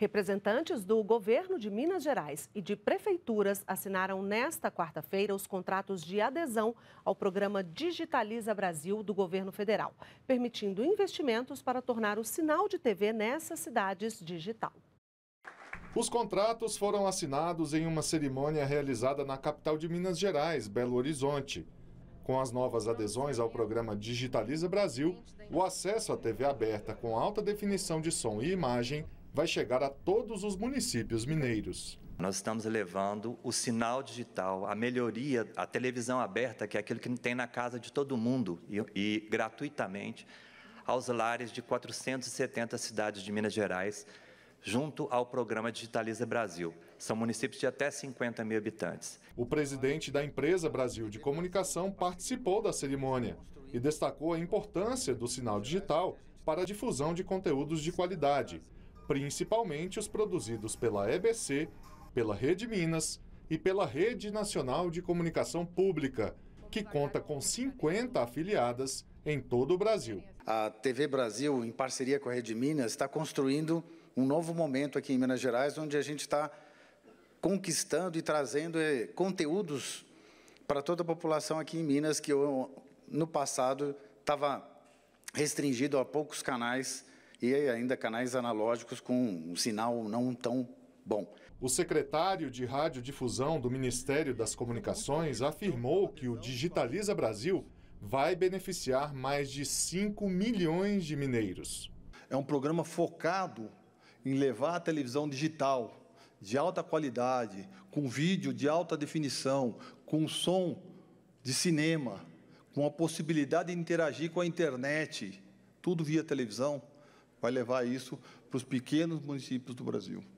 Representantes do governo de Minas Gerais e de prefeituras assinaram nesta quarta-feira os contratos de adesão ao programa Digitaliza Brasil do governo federal, permitindo investimentos para tornar o sinal de TV nessas cidades digital. Os contratos foram assinados em uma cerimônia realizada na capital de Minas Gerais, Belo Horizonte. Com as novas adesões ao programa Digitaliza Brasil, o acesso à TV aberta com alta definição de som e imagem vai chegar a todos os municípios mineiros. Nós estamos levando o sinal digital, a melhoria, a televisão aberta, que é aquilo que tem na casa de todo mundo e, e gratuitamente, aos lares de 470 cidades de Minas Gerais, junto ao programa Digitaliza Brasil. São municípios de até 50 mil habitantes. O presidente da empresa Brasil de Comunicação participou da cerimônia e destacou a importância do sinal digital para a difusão de conteúdos de qualidade principalmente os produzidos pela EBC, pela Rede Minas e pela Rede Nacional de Comunicação Pública, que conta com 50 afiliadas em todo o Brasil. A TV Brasil, em parceria com a Rede Minas, está construindo um novo momento aqui em Minas Gerais, onde a gente está conquistando e trazendo eh, conteúdos para toda a população aqui em Minas, que no passado estava restringido a poucos canais e ainda canais analógicos com um sinal não tão bom. O secretário de Radiodifusão do Ministério das Comunicações afirmou que o Digitaliza Brasil vai beneficiar mais de 5 milhões de mineiros. É um programa focado em levar a televisão digital de alta qualidade, com vídeo de alta definição, com som de cinema, com a possibilidade de interagir com a internet, tudo via televisão vai levar isso para os pequenos municípios do Brasil.